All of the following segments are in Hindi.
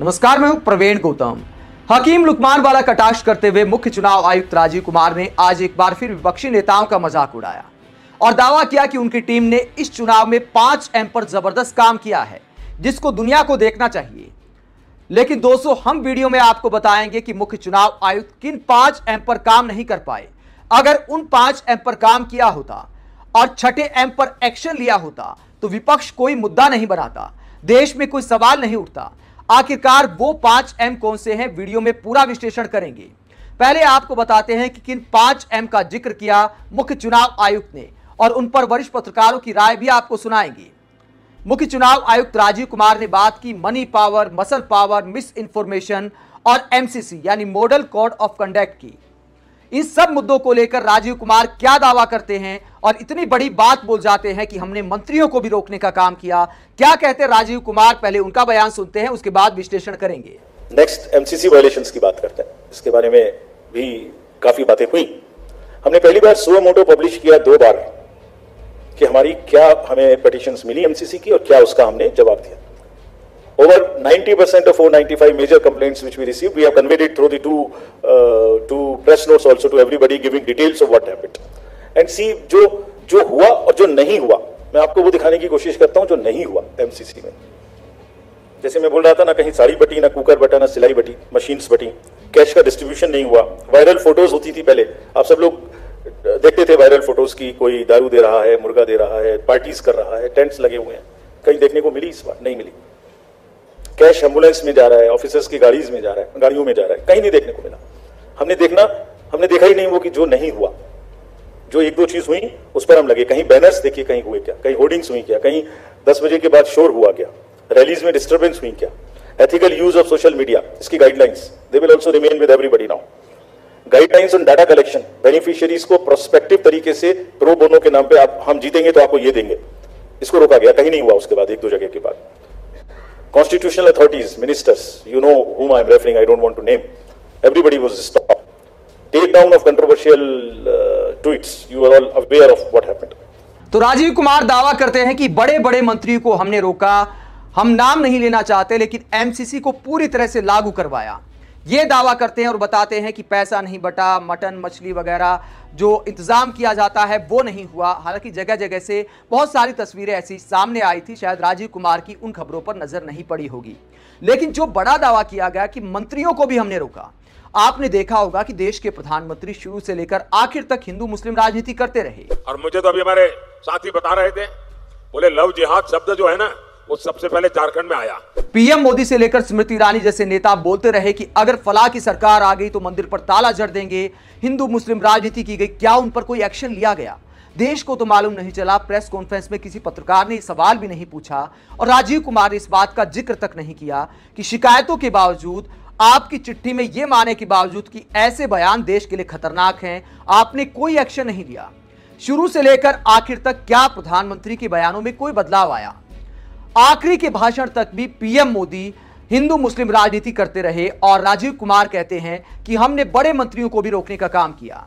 नमस्कार मैं हूं प्रवीण गौतम हकीम लुकमान वाला कटाक्ष करते हुए मुख्य चुनाव आयुक्त राजीव कुमार ने आज एक बार फिर विपक्षी नेताओं का मजाक उड़ाया और दावा किया कि उनकी टीम ने इस चुनाव में पांच एम पर जबरदस्त काम किया है जिसको दुनिया को देखना चाहिए लेकिन दोस्तों हम वीडियो में आपको बताएंगे कि मुख्य चुनाव आयुक्त किन पांच एम पर काम नहीं कर पाए अगर उन पांच एम पर काम किया होता और छठे एम पर एक्शन लिया होता तो विपक्ष कोई मुद्दा नहीं बनाता देश में कोई सवाल नहीं उठता आखिरकार वो पांच एम कौन से हैं वीडियो में पूरा विश्लेषण करेंगे पहले आपको बताते हैं कि किन पांच एम का जिक्र किया मुख्य चुनाव आयुक्त ने और उन पर वरिष्ठ पत्रकारों की राय भी आपको सुनाएंगे मुख्य चुनाव आयुक्त राजीव कुमार ने बात की money power muscle power misinformation और एमसीसी यानी मॉडल कोड ऑफ कंडक्ट की इन सब मुद्दों को लेकर राजीव कुमार क्या दावा करते हैं और इतनी बड़ी बात बोल जाते हैं कि हमने मंत्रियों को भी रोकने का काम किया क्या कहते राजीव कुमार पहले उनका बयान सुनते हैं उसके बाद विश्लेषण करेंगे नेक्स्ट एमसीसी वायलेशंस की बात करते हैं इसके बारे में भी काफी बातें हुई हमने पहली बार सुबह मोटो पब्लिश किया दो बार कि हमारी क्या हमें पटिशन मिली एमसीसी की और क्या उसका हमने जवाब दिया Over 90% of 495 major complaints which we received, we have conveyed it through the two, uh, two press notes also to everybody giving details of what happened. And see, जो जो हुआ और जो नहीं हुआ मैं आपको वो दिखाने की कोशिश करता हूँ जो नहीं हुआ MCC में जैसे मैं बोल रहा था ना कहीं साड़ी बटी ना कुकर बटा ना सिलाई बटी मशीन्स बटी कैश का डिस्ट्रीब्यूशन नहीं हुआ वायरल फोटोज होती थी पहले आप सब लोग देखते थे वायरल फोटोज की कोई दारू दे रहा है मुर्गा दे रहा है पार्टीज कर रहा है टेंट्स लगे हुए हैं कहीं देखने को मिली इस बार नहीं मिली कैश एम्बुलेंस में जा रहा है ऑफिसर्स की गाड़ी में जा रहा है गाड़ियों में जा रहा है कहीं नहीं देखने को मिला हमने देखना हमने देखा ही नहीं वो कि जो नहीं हुआ जो एक दो चीज हुई उस पर हम लगे कहीं बैनर्स देखिए कहीं हुए क्या कहीं होर्डिंग्स हुई क्या कहीं दस बजे के बाद शोर हुआ क्या रैलीज में डिस्टर्बेंस हुई क्या ethical use of social media इसकी guidelines they will also remain with everybody now guidelines on data collection beneficiaries को प्रोस्पेक्टिव तरीके से प्रो बोनो के नाम पे आप हम जीतेंगे तो आपको ये देंगे इसको रोका गया कहीं नहीं हुआ उसके बाद एक दो जगह के बाद constitutional authorities, ministers, you know whom i am referring, I don't want to name, everybody was stopped. Take down of controversial uh, tweets, you are all aware of what happened. to rajiv kumar dawa karte hain ki bade bade mantri ko humne roka हम नाम नहीं लेना चाहते लेकिन एमसीसी को पूरी तरह से लागू करवाया ये दावा करते हैं और बताते हैं कि पैसा नहीं बटा मटन मछली वगैरह जो इंतज़ाम किया जाता है वो नहीं हुआ हालांकि जगह जगह से बहुत सारी तस्वीरें ऐसी सामने आई थी शायद राजीव कुमार की उन खबरों पर नज़र नहीं पड़ी होगी लेकिन जो बड़ा दावा किया गया कि मंत्रियों को भी हमने रोका आपने देखा होगा कि देश के प्रधानमंत्री शुरू से लेकर आखिर तक हिंदू मुस्लिम राजनीति करते रहे और मुझे तो अभी हमारे साथी बता रहे थे बोले लव जिहाद शब्द जो है ना वो सबसे पहले झारखंड में आया पीएम मोदी से लेकर स्मृति ईरानी जैसे नेता बोलते रहे कि अगर फला की सरकार आ गई तो मंदिर पर ताला जड़ देंगे हिंदू मुस्लिम राजनीति की गई क्या उन पर कोई एक्शन लिया गया देश को तो मालूम नहीं चला प्रेस कॉन्फ्रेंस में किसी पत्रकार ने सवाल भी नहीं पूछा और राजीव कुमार ने इस बात का जिक्र तक नहीं किया कि शिकायतों के बावजूद आपकी चिट्ठी में यह माने के बावजूद कि ऐसे बयान देश के लिए खतरनाक हैं आपने कोई एक्शन नहीं लिया शुरू से लेकर आखिर तक क्या प्रधानमंत्री के बयानों में कोई बदलाव आया आखिरी के भाषण तक भी पीएम मोदी हिंदू मुस्लिम राजनीति करते रहे और राजीव कुमार कहते हैं कि हमने बड़े मंत्रियों को भी रोकने का काम किया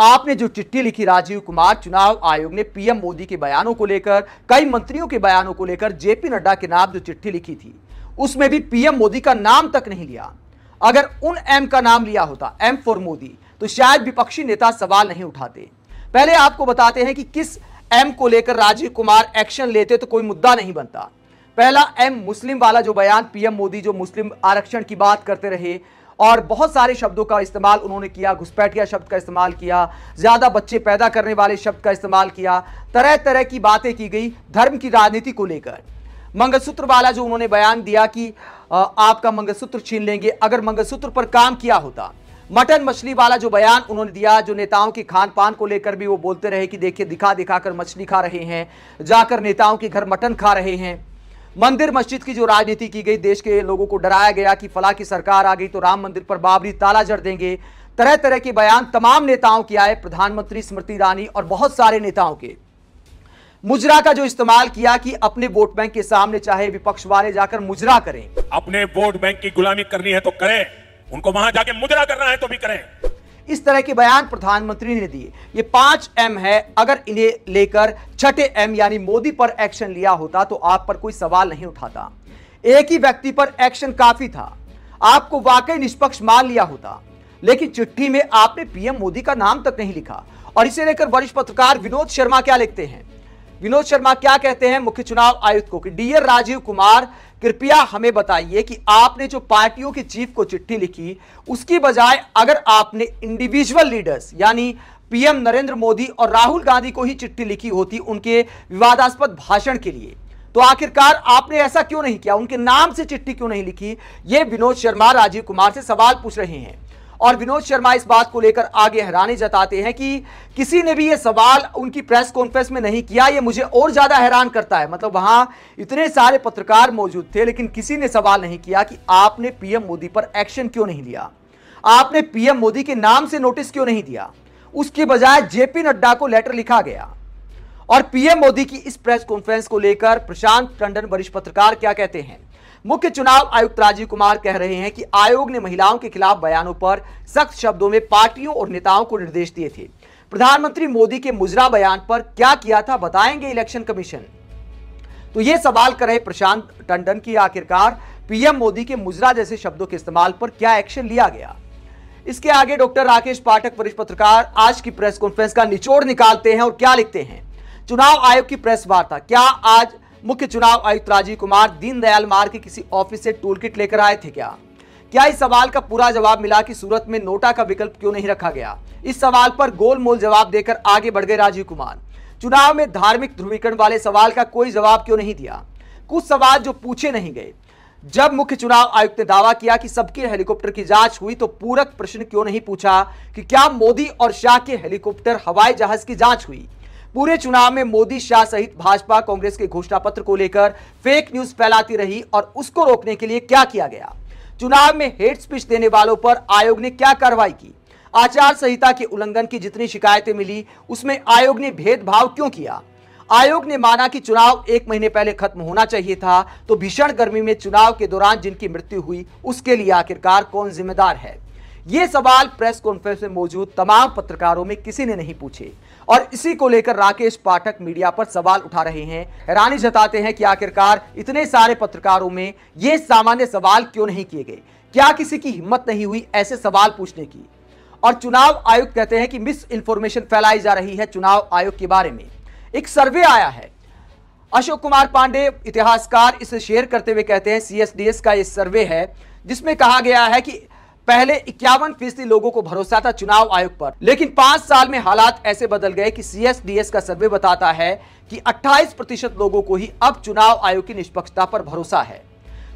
आपने जो चिट्ठी लिखी राजीव कुमार चुनाव आयोग ने पीएम मोदी के बयानों को लेकर कई मंत्रियों के बयानों को लेकर जेपी नड्डा के नाम जो चिट्ठी लिखी थी उसमें भी पीएम मोदी का नाम तक नहीं लिया अगर उन एम का नाम लिया होता एम फॉर मोदी तो शायद विपक्षी नेता सवाल नहीं उठाते पहले आपको बताते हैं कि किस एम को लेकर राजीव कुमार एक्शन लेते तो कोई मुद्दा नहीं बनता पहला एम मुस्लिम वाला जो बयान पीएम मोदी जो मुस्लिम आरक्षण की बात करते रहे और बहुत सारे शब्दों का इस्तेमाल उन्होंने किया घुसपैठिया शब्द का इस्तेमाल किया ज़्यादा बच्चे पैदा करने वाले शब्द का इस्तेमाल किया तरह तरह की बातें की गई धर्म की राजनीति को लेकर मंगलसूत्र वाला जो उन्होंने बयान दिया कि आपका मंगलसूत्र छीन लेंगे अगर मंगलसूत्र पर काम किया होता मटन मछली वाला जो बयान उन्होंने दिया जो नेताओं के खान पान को लेकर भी वो बोलते रहे कि देखिए दिखा दिखा कर मछली खा रहे हैं जाकर नेताओं के घर मटन खा रहे हैं मंदिर मस्जिद की जो राजनीति की गई देश के लोगों को डराया गया कि फला की सरकार आ गई तो राम मंदिर पर बाबरी ताला जड़ देंगे तरह तरह के बयान तमाम नेताओं के आए प्रधानमंत्री स्मृति ईरानी और बहुत सारे नेताओं के मुजरा का जो इस्तेमाल किया कि अपने वोट बैंक के सामने चाहे विपक्ष वाले जाकर मुजरा करें अपने वोट बैंक की गुलामी करनी है तो करें उनको वहां जाके मुद्रा करना है तो भी करें इस तरह के बयान प्रधानमंत्री ने दिए ये पांच एम है अगर इन्हें लेकर छठे एम यानी मोदी पर एक्शन लिया होता तो आप पर कोई सवाल नहीं उठाता एक ही व्यक्ति पर एक्शन काफी था आपको वाकई निष्पक्ष मान लिया होता लेकिन चिट्ठी में आपने पीएम मोदी का नाम तक नहीं लिखा और इसे लेकर वरिष्ठ पत्रकार विनोद शर्मा क्या लिखते हैं विनोद शर्मा क्या कहते हैं मुख्य चुनाव आयुक्त को कि डियर राजीव कुमार कृपया हमें बताइए कि आपने जो पार्टियों के चीफ को चिट्ठी लिखी उसकी बजाय अगर आपने इंडिविजुअल लीडर्स यानी पीएम नरेंद्र मोदी और राहुल गांधी को ही चिट्ठी लिखी होती उनके विवादास्पद भाषण के लिए तो आखिरकार आपने ऐसा क्यों नहीं किया उनके नाम से चिट्ठी क्यों नहीं लिखी ये विनोद शर्मा राजीव कुमार से सवाल पूछ रहे हैं और विनोद शर्मा इस बात को लेकर आगे हैरानी जताते हैं कि किसी ने भी ये सवाल उनकी प्रेस कॉन्फ्रेंस में नहीं किया ये मुझे और ज़्यादा हैरान करता है मतलब वहाँ इतने सारे पत्रकार मौजूद थे लेकिन किसी ने सवाल नहीं किया कि आपने पीएम मोदी पर एक्शन क्यों नहीं लिया आपने पीएम मोदी के नाम से नोटिस क्यों नहीं दिया उसके बजाय जेपी नड्डा को लेटर लिखा गया और पीएम मोदी की इस प्रेस कॉन्फ्रेंस को लेकर प्रशांत टंडन वरिष्ठ पत्रकार क्या कहते हैं मुख्य चुनाव आयुक्त राजीव कुमार कह रहे हैं कि आयोग ने महिलाओं के खिलाफ बयानों पर सख्त शब्दों में पार्टियों और नेताओं को निर्देश दिए थे प्रधानमंत्री मोदी के मुजरा बयान पर क्या किया था बताएंगे इलेक्शन कमीशन तो ये सवाल कर रहे प्रशांत टंडन की आखिरकार पीएम मोदी के मुजरा जैसे शब्दों के इस्तेमाल पर क्या एक्शन लिया गया इसके आगे डॉक्टर राकेश पाठक वरिष्ठ पत्रकार आज की प्रेस कॉन्फ्रेंस का निचोड़ निकालते हैं और क्या लिखते हैं चुनाव आयोग की प्रेस वार्ता क्या आज मुख्य चुनाव आयुक्त राजीव कुमार दीनदयाल मार्ग के किसी ऑफिस से टूल लेकर आए थे क्या क्या इस सवाल का पूरा जवाब मिला कि सूरत में नोटा का विकल्प क्यों नहीं रखा गया इस सवाल पर गोलमोल जवाब देकर आगे बढ़ गए राजीव कुमार चुनाव में धार्मिक ध्रुवीकरण वाले सवाल का कोई जवाब क्यों नहीं दिया कुछ सवाल जो पूछे नहीं गए जब मुख्य चुनाव आयुक्त ने दावा किया कि सबके हेलीकॉप्टर की जांच हुई तो पूरक प्रश्न क्यों नहीं पूछा कि क्या मोदी और शाह के हेलीकॉप्टर हवाई जहाज की जांच हुई पूरे चुनाव में मोदी शाह सहित भाजपा कांग्रेस के घोषणा पत्र को लेकर फेक न्यूज फैलाती रही और उसको रोकने के लिए क्या किया गया चुनाव में हेट स्पीच देने वालों पर आयोग ने क्या कार्रवाई की आचार संहिता के उल्लंघन की जितनी शिकायतें मिली उसमें आयोग ने भेदभाव क्यों किया आयोग ने माना कि चुनाव एक महीने पहले खत्म होना चाहिए था तो भीषण गर्मी में चुनाव के दौरान जिनकी मृत्यु हुई उसके लिए आखिरकार कौन जिम्मेदार है ये सवाल प्रेस कॉन्फ्रेंस में मौजूद तमाम पत्रकारों में किसी ने नहीं पूछे और इसी को लेकर राकेश पाठक मीडिया पर सवाल उठा रहे हैं हैरानी जताते हैं कि आखिरकार इतने सारे पत्रकारों में ये सामान्य सवाल क्यों नहीं किए गए क्या किसी की हिम्मत नहीं हुई ऐसे सवाल पूछने की और चुनाव आयोग कहते हैं कि मिस इन्फॉर्मेशन फैलाई जा रही है चुनाव आयोग के बारे में एक सर्वे आया है अशोक कुमार पांडे इतिहासकार इसे शेयर करते हुए कहते हैं सीएसडीएस का ये सर्वे है जिसमें कहा गया है कि पहले इक्यावन फीसदी लोगों को भरोसा था चुनाव आयोग पर लेकिन पांच साल में हालात ऐसे बदल गए कि सीएसडीएस का सर्वे बताता है कि 28 प्रतिशत लोगों को ही अब चुनाव आयोग की निष्पक्षता पर भरोसा है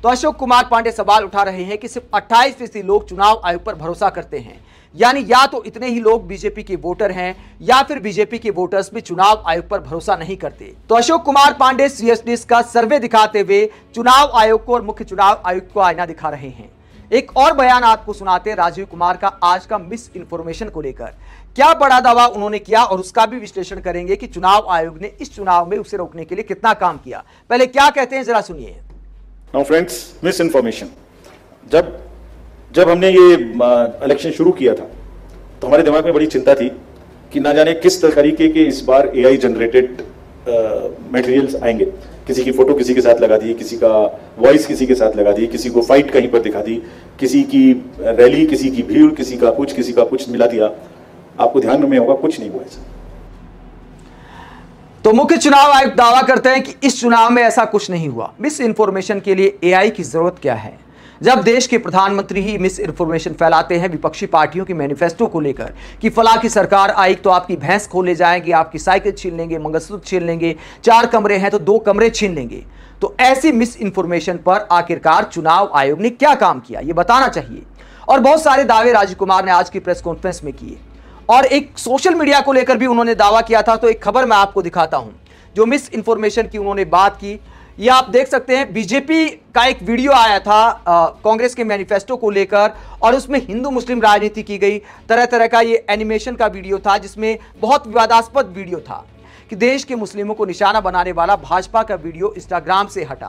तो अशोक कुमार पांडे सवाल उठा रहे हैं कि सिर्फ 28 फीसदी लोग चुनाव आयोग पर भरोसा करते हैं यानी या तो इतने ही लोग बीजेपी के वोटर हैं या फिर बीजेपी के वोटर्स भी चुनाव आयोग पर भरोसा नहीं करते तो अशोक कुमार पांडे सीएसडीएस का सर्वे दिखाते हुए चुनाव आयोग को और मुख्य चुनाव आयुक्त को आईना दिखा रहे हैं एक और बयान आपको सुनाते हैं राजीव कुमार का आज का मिस इन्फॉर्मेशन को लेकर क्या बड़ा दावा उन्होंने किया और उसका भी विश्लेषण करेंगे कि चुनाव आयोग ने इस चुनाव में उसे रोकने के लिए कितना काम किया पहले क्या कहते हैं जरा सुनिए नो फ्रेंड्स मिस इन्फॉर्मेशन जब जब हमने ये इलेक्शन शुरू किया था तो हमारे दिमाग में बड़ी चिंता थी कि ना जाने किस तरीके के इस बार एआई जनरेटेड मटेरियल्स आएंगे किसी की फोटो किसी के साथ लगा दी किसी का वॉइस किसी के साथ लगा दी किसी को फाइट कहीं पर दिखा दी किसी की रैली किसी की भीड़ किसी का कुछ किसी का कुछ मिला दिया आपको ध्यान में होगा कुछ नहीं हुआ ऐसा तो मुख्य चुनाव आयुक्त दावा करते हैं कि इस चुनाव में ऐसा कुछ नहीं हुआ मिस इन्फॉर्मेशन के लिए एआई की जरूरत क्या है जब देश के प्रधानमंत्री ही मिस इन्फॉर्मेशन फैलाते हैं विपक्षी पार्टियों के मैनिफेस्टो को लेकर कि फला की सरकार आई तो आपकी भैंस खोले जाएगी आपकी साइकिल छीन लेंगे मंगलसूत्र छीन लेंगे चार कमरे हैं तो दो कमरे छीन लेंगे तो ऐसी मिस इन्फॉर्मेशन पर आखिरकार चुनाव आयोग ने क्या काम किया ये बताना चाहिए और बहुत सारे दावे राजीव कुमार ने आज की प्रेस कॉन्फ्रेंस में किए और एक सोशल मीडिया को लेकर भी उन्होंने दावा किया था तो एक खबर मैं आपको दिखाता हूं जो मिस इन्फॉर्मेशन की उन्होंने बात की यह आप देख सकते हैं बीजेपी का एक वीडियो आया था कांग्रेस के मैनिफेस्टो को लेकर और उसमें हिंदू मुस्लिम राजनीति की गई तरह तरह का ये एनिमेशन का वीडियो था जिसमें बहुत विवादास्पद वीडियो था कि देश के मुस्लिमों को निशाना बनाने वाला भाजपा का वीडियो इंस्टाग्राम से हटा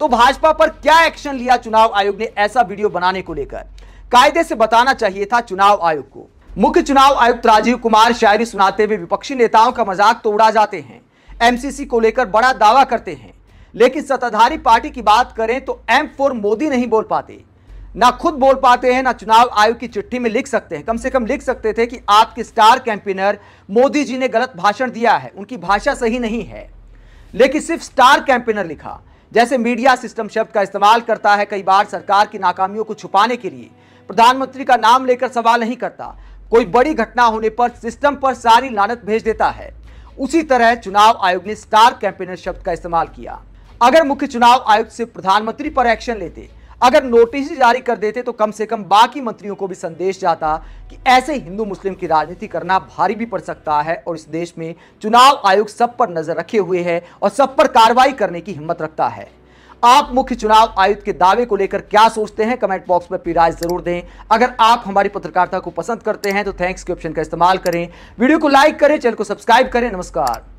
तो भाजपा पर क्या एक्शन लिया चुनाव आयोग ने ऐसा वीडियो बनाने को लेकर कायदे से बताना चाहिए था चुनाव आयोग को मुख्य चुनाव आयुक्त राजीव कुमार शायरी सुनाते हुए विपक्षी नेताओं का मजाक तो उड़ा जाते हैं एमसीसी को लेकर बड़ा दावा करते हैं लेकिन सत्ताधारी पार्टी की बात करें तो एम फोर मोदी नहीं बोल पाते ना खुद बोल पाते हैं ना चुनाव आयोग की चिट्ठी में लिख सकते हैं कम से कम लिख सकते थे कि आपके स्टार कैंपेनर मोदी जी ने गलत भाषण दिया है उनकी भाषा सही नहीं है लेकिन सिर्फ स्टार कैंपेनर लिखा जैसे मीडिया सिस्टम शब्द का इस्तेमाल करता है कई बार सरकार की नाकामियों को छुपाने के लिए प्रधानमंत्री का नाम लेकर सवाल नहीं करता कोई बड़ी घटना होने पर सिस्टम पर सारी लानत भेज देता है उसी तरह चुनाव आयोग ने स्टार कैंपेनर शब्द का इस्तेमाल किया अगर मुख्य चुनाव आयुक्त से प्रधानमंत्री पर एक्शन लेते अगर नोटिस जारी कर देते तो कम से कम बाकी मंत्रियों को भी संदेश जाता कि ऐसे हिंदू मुस्लिम की राजनीति करना भारी भी पड़ सकता है और इस देश में चुनाव आयोग सब पर नजर रखे हुए है और सब पर कार्रवाई करने की हिम्मत रखता है आप मुख्य चुनाव आयुक्त के दावे को लेकर क्या सोचते हैं कमेंट बॉक्स में अपनी राय जरूर दें अगर आप हमारी पत्रकारिता को पसंद करते हैं तो थैंक्स के ऑप्शन का इस्तेमाल करें वीडियो को लाइक करें चैनल को सब्सक्राइब करें नमस्कार